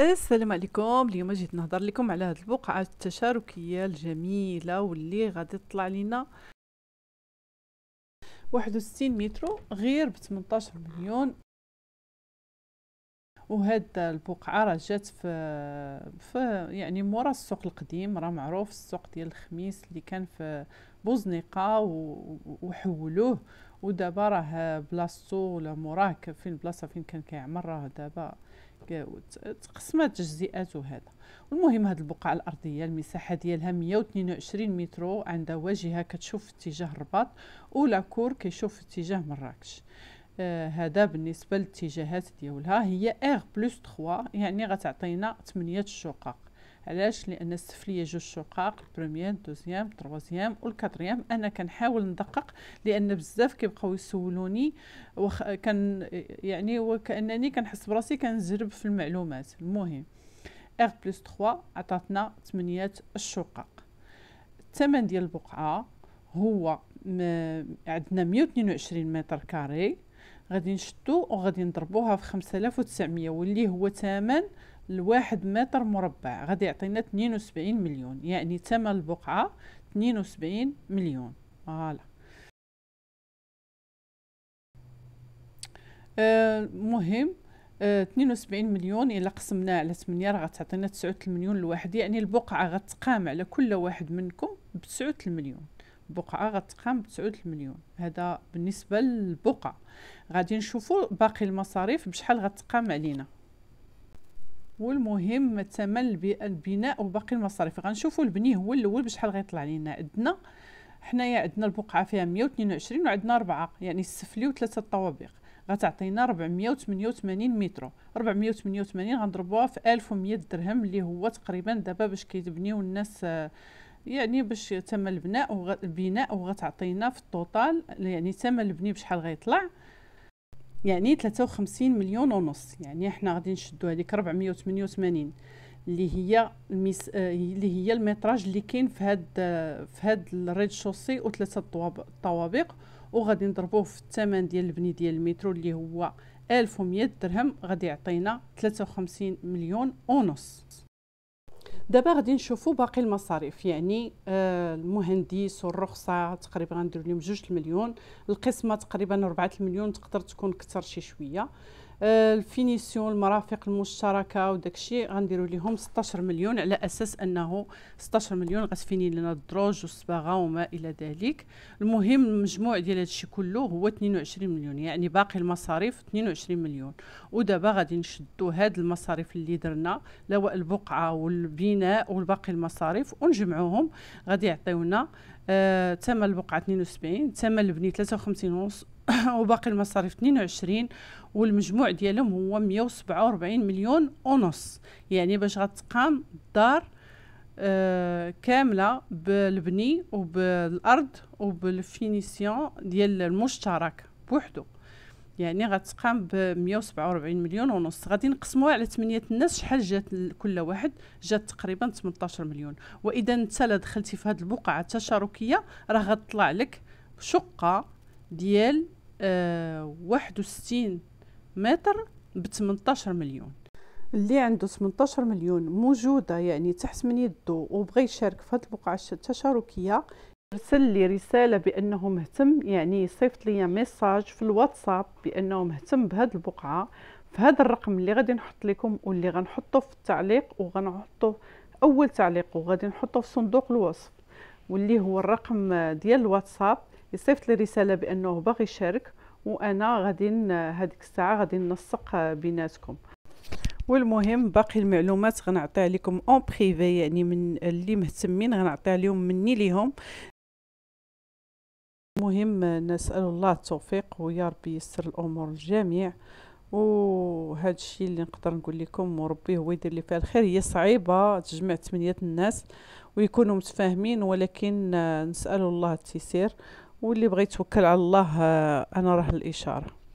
السلام عليكم اليوم جيت نهضر لكم على هذه البقعه التشاركيه الجميله واللي غادي تطلع لينا 61 مترو غير ب 18 مليون وهاد البقعه راه جات في في يعني مورا السوق القديم راه معروف السوق ديال الخميس اللي كان في بوزنيقه وحولوه ودابا راه بلاصتو ولا موراه فين البلاصه فين كان كيعمر راه دابا تقسمات تجزئات وهذا المهم هاد البقعه الارضيه المساحه ديالها مية وعشرين متر عندها واجهه كتشوف في اتجاه الرباط ولا كور كيشوف في اتجاه مراكش آه هذا بالنسبة للاتجاهات ديالها هي اغ بلس 3 يعني غتعطينا 8 الشقق علاش لان السفليه جوج الشقاق البروميير دوزيام تروازيام والكاتريام انا كنحاول ندقق لان بزاف كيبقاو يسولوني وخ... كان يعني وكانني كنحس براسي كنجرب في المعلومات المهم اغ بلس 3 عطاتنا 8 الشقاق الثمن ديال البقعه هو عندنا 122 متر كاري غادي نشدو وغادي نضربوها في 5900 واللي هو ثمن الواحد متر مربع غادي يعطينا 72 مليون يعني ثمن البقعه 72 مليون فوالا المهم آه 72 آه، مليون الا قسمناه على 8 راه غتعطينا 9 مليون لواحد يعني البقعه غتقام على كل واحد منكم ب 9 مليون بقعه آه، غتقام بتسعود المليون هذا بالنسبه للبقعه غادي نشوفوا باقي المصاريف بشحال غتقام علينا والمهم ثمن البناء وباقي المصاريف غنشوفوا البني هو الاول بشحال غيطلع لينا عندنا حنايا عندنا البقعه فيها مية وعشرين وعندنا ربعة يعني السفلي وثلاثه الطوابق غتعطينا 488 متر وتمانين غنضربوها في ألف ومية درهم اللي هو تقريبا دابا باش كيتبنيو الناس آه، يعني باش تم البناء وغ... البناء وغتعطينا في التوتال يعني تم البني بشحال غيطلع يعني 53 مليون ونص يعني احنا غادي نشدو هذيك 488 اللي هي الميس... اللي هي الميتراج اللي كاين في هاد في هاد الريد شوسي وثلاثه الطوابق وغادي نضربوه في الثمن ديال البني ديال المترو اللي هو 1100 درهم غادي يعطينا 53 مليون ونص دابا غادي نشوفوا باقي المصاريف يعني آه، المهندس والرخصه تقريبا غندير لهم 2 مليون القسمه تقريبا 4 مليون تقدر تكون كثر شي شويه آه، الفينيسيون المرافق المشتركه وداك الشيء غنديروا لهم 16 مليون على اساس انه 16 مليون غتفيني لنا الدروج والصباغه وما الى ذلك المهم المجموع ديال هادشي كله هو 22 مليون يعني باقي المصاريف 22 مليون ودابا غادي نشدوا هاد المصاريف اللي درنا البقعه والبناء والباقي المصاريف ونجمعوهم غادي يعطيونا آه، ثمن آه البقعه 72 ثمن البني 53 ونص وباقي المصاريف 22 والمجموع ديالهم هو 147 مليون ونص يعني باش غتقام الدار آه كامله بالبني وبالارض وبالفينيسيون ديال المشترك بوحدو يعني غتقام ب 147 مليون ونص غادي نقسموها على 8 الناس شحال جات كل واحد جات تقريبا 18 مليون واذا انت لا دخلتي في هذه البقعه التشاركيه راه غتطلع لك شقه ديال واحد وستين متر ب 18 مليون اللي عنده 18 مليون موجودة يعني تحت من يده وبغى يشارك في هذه البقعة التشاركية ارسل لي رسالة بأنه مهتم يعني يصيفط لي ميساج في الواتساب بأنه مهتم بهذه البقعة في هذا الرقم اللي غادي نحط لكم واللي غنحطه في التعليق وغنحطه أول تعليق وغادي نحطه في صندوق الوصف واللي هو الرقم ديال الواتساب يصيفط لي رساله بانه باغي يشارك وانا غادي هذيك الساعه غادي ننسق بيناتكم والمهم باقي المعلومات غنعطيها لكم اون بريفي يعني من اللي مهتمين غنعطيها لهم مني ليهم المهم نسال الله التوفيق ويا ربي يسر الامور للجميع وهذا الشيء اللي نقدر نقول لكم وربي هو يدير لي فيها الخير هي صعيبه تجمع ثمانيه الناس ويكونوا متفاهمين ولكن آه، نسأل الله التيسير واللي بغى يتوكل على الله آه، انا راه الاشاره